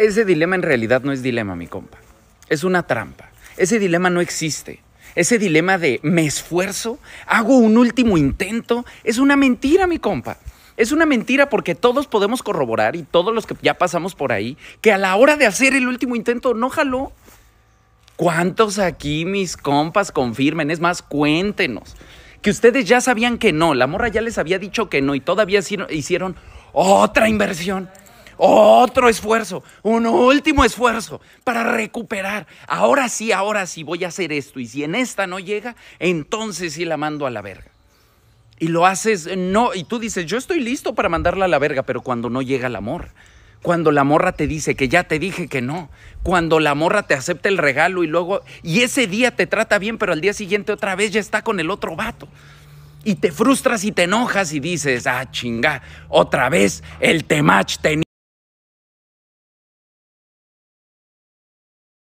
Ese dilema en realidad no es dilema, mi compa. Es una trampa. Ese dilema no existe. Ese dilema de me esfuerzo, hago un último intento, es una mentira, mi compa. Es una mentira porque todos podemos corroborar y todos los que ya pasamos por ahí, que a la hora de hacer el último intento no jaló. ¿Cuántos aquí mis compas confirmen? Es más, cuéntenos. Que ustedes ya sabían que no, la morra ya les había dicho que no y todavía hicieron otra inversión otro esfuerzo, un último esfuerzo para recuperar. Ahora sí, ahora sí voy a hacer esto. Y si en esta no llega, entonces sí la mando a la verga. Y lo haces, no, y tú dices, yo estoy listo para mandarla a la verga, pero cuando no llega el amor. Cuando la morra te dice que ya te dije que no. Cuando la morra te acepta el regalo y luego, y ese día te trata bien, pero al día siguiente otra vez ya está con el otro vato y te frustras y te enojas y dices, ah, chinga, otra vez el temach tenía.